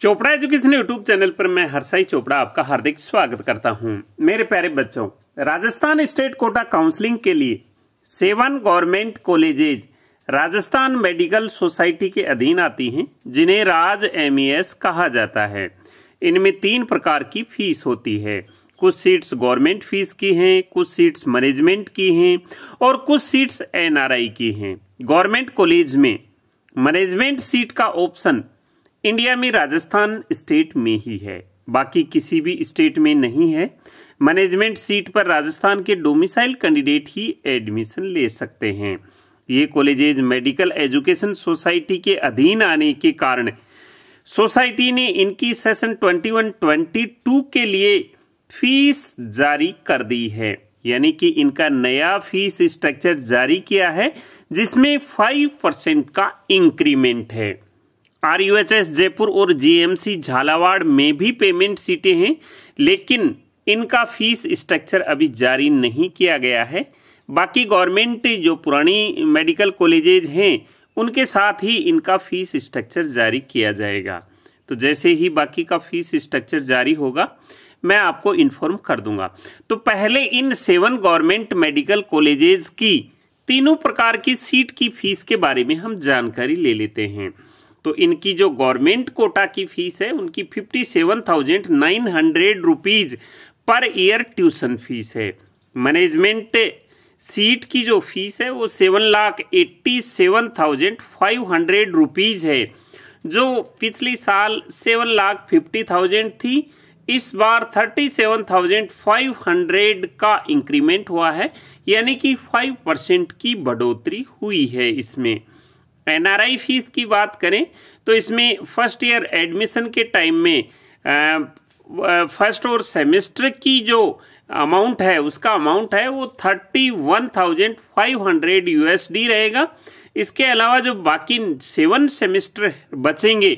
Chopra education YouTube channel पर मैं हरसाई चोपड़ा आपका हार्दिक स्वागत करता हूं। मेरे प्यारे बच्चों राजस्थान स्टेट कोटा काउंसलिंग के लिए seven government colleges Rajasthan medical society के अधीन आती हैं जिन्हें राज एम e कहा जाता है इनमें तीन प्रकार की फीस होती है कुछ सीट्स गवर्नमेंट फीस की हैं कुछ सीट्स मैनेजमेंट की हैं और कुछ सीट्स एनआरआई की हैं गवर्नमेंट कॉलेज में मैनेजमेंट सीट का ऑप्शन इंडिया में राजस्थान स्टेट में ही है बाकी किसी भी स्टेट में नहीं है मैनेजमेंट सीट पर राजस्थान के डोमिसाइल कैंडिडेट ही एडमिशन ले सकते हैं ये कॉलेजेज मेडिकल एजुकेशन सोसाइटी के अधीन आने के कारण सोसाइटी ने इनकी सेशन 21-22 के लिए फीस जारी कर दी है यानी कि इनका नया फीस स्ट्रक्चर जारी किया है जिसमें 5 परसेंट का इंक्रीमेंट है आरयूएचएस जयपुर और जीएमसी झालावाड़ में भी पेमेंट सीटें हैं लेकिन इनका फीस स्ट्रक्चर अभी जारी नहीं किया गया है बाकी गवर्नमेंट जो पुरानी मेडिकल कॉलेजेज हैं उनके साथ ही इनका फीस स्ट्रक्चर जारी किया जाएगा तो जैसे ही बाकी का फीस स्ट्रक्चर जारी होगा मैं आपको इन्फॉर्म कर दूंगा तो पहले इन सेवन गवर्नमेंट मेडिकल कॉलेजेस की तीनों प्रकार की सीट की फीस के बारे में हम जानकारी ले लेते हैं तो इनकी जो गवर्नमेंट कोटा की फीस है उनकी fifty seven thousand nine hundred rupees per year tuition fees है मैनेजमेंट सीट की जो फीस है वो seven lakh eighty seven thousand five hundred rupees है जो पिछली साल सेवन लाख फिफ्टी थाउजेंड थी इस बार thirty seven thousand five hundred का इंक्रीमेंट हुआ है यानी कि फाइव परसेंट की बढ़ोतरी हुई है इसमें एनआरआई फीस की बात करें तो इसमें फर्स्ट ईयर एडमिशन के टाइम में फर्स्ट और सेमेस्टर की जो अमाउंट है उसका अमाउंट है वो thirty one thousand five hundred यू रहेगा इसके अलावा जो बाकी सेवन सेमेस्टर बचेंगे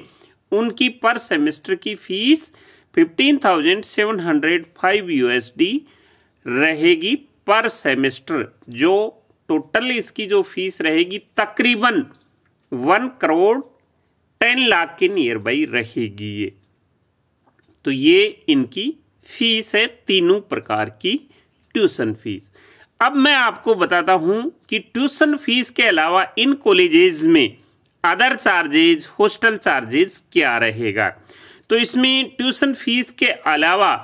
उनकी पर सेमेस्टर की fees fifteen thousand seven hundred five यू रहेगी पर सेमेस्टर जो टोटल इसकी जो फीस रहेगी तकरीबन वन करोड़ टेन लाख के नियर बाई रहेगी ये तो ये इनकी फीस है तीनों प्रकार की ट्यूशन फीस अब मैं आपको बताता हूं कि ट्यूशन फीस के अलावा इन कॉलेजेस में अदर चार्जेज हॉस्टल चार्जेज क्या रहेगा तो इसमें ट्यूशन फीस के अलावा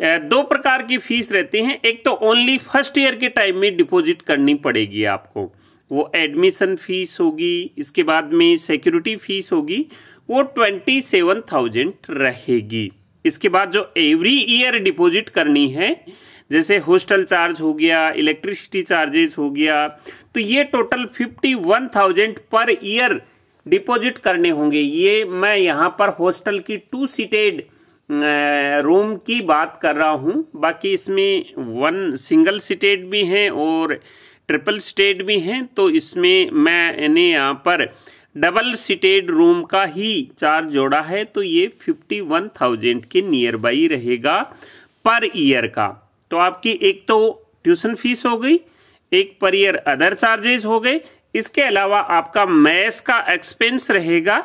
दो प्रकार की फीस रहती हैं एक तो ओनली फर्स्ट ईयर के टाइम में डिपॉजिट करनी पड़ेगी आपको वो एडमिशन फीस होगी इसके बाद में सिक्योरिटी फीस होगी वो ट्वेंटी सेवन थाउजेंड रहेगी इसके बाद जो एवरी ईयर डिपॉजिट करनी है जैसे हॉस्टल चार्ज हो गया इलेक्ट्रिसिटी चार्जेस हो गया तो ये total fifty one thousand per year deposit करने होंगे ये मैं यहाँ पर हॉस्टल की टू सीटेड रूम की बात कर रहा हूँ बाकी इसमें वन सिंगल सीटेड भी हैं और ट्रिपल स्टेड भी हैं तो इसमें मैंने यहाँ पर डबल सीटेड रूम का ही चार्ज जोड़ा है तो ये फिफ्टी वन थाउजेंड के नियर बाई रहेगा पर ईयर का तो आपकी एक तो ट्यूशन फीस हो गई एक पर ईयर अदर चार्जेज हो गए इसके अलावा आपका मैस का एक्सपेंस रहेगा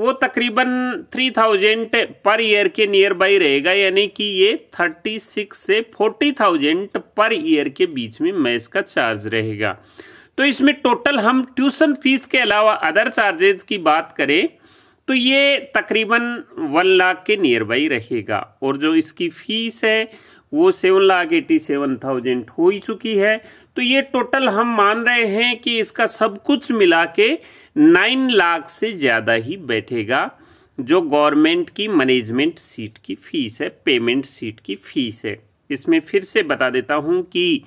वो तकरीबन थ्री थाउजेंड पर ईयर के नियर बाई रहेगा यानी कि ये थर्टी सिक्स से फोर्टी थाउजेंड पर ईयर के बीच में मैस का चार्ज रहेगा तो इसमें टोटल हम ट्यूशन फीस के अलावा अदर चार्जेज की बात करें तो ये तकरीबन वन लाख के नियर बाई रहेगा और जो इसकी फीस है वो seven lakh eighty seven thousand हो ही चुकी है तो ये टोटल हम मान रहे हैं कि इसका सब कुछ मिला के नाइन लाख से ज़्यादा ही बैठेगा जो गवर्नमेंट की मैनेजमेंट सीट की फीस है पेमेंट सीट की फीस है इसमें फिर से बता देता हूँ कि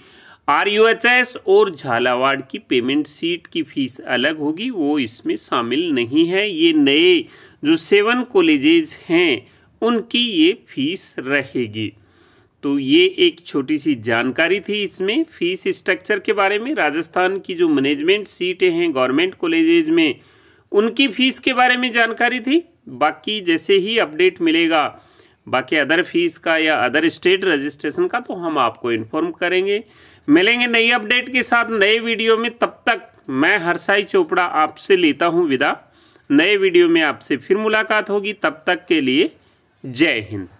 आर यू एच एस और झालावाड़ की पेमेंट सीट की फीस अलग होगी वो इसमें शामिल नहीं है ये नए जो सेवन कॉलेजेज हैं उनकी ये फीस रहेगी तो ये एक छोटी सी जानकारी थी इसमें फीस स्ट्रक्चर के बारे में राजस्थान की जो मैनेजमेंट सीटें हैं गवर्नमेंट कॉलेजेज में उनकी फीस के बारे में जानकारी थी बाकी जैसे ही अपडेट मिलेगा बाकी अदर फीस का या अदर स्टेट रजिस्ट्रेशन का तो हम आपको इन्फॉर्म करेंगे मिलेंगे नई अपडेट के साथ नए वीडियो में तब तक मैं हरसाई चोपड़ा आपसे लेता हूँ विदा नए वीडियो में आपसे फिर मुलाकात होगी तब तक के लिए जय हिंद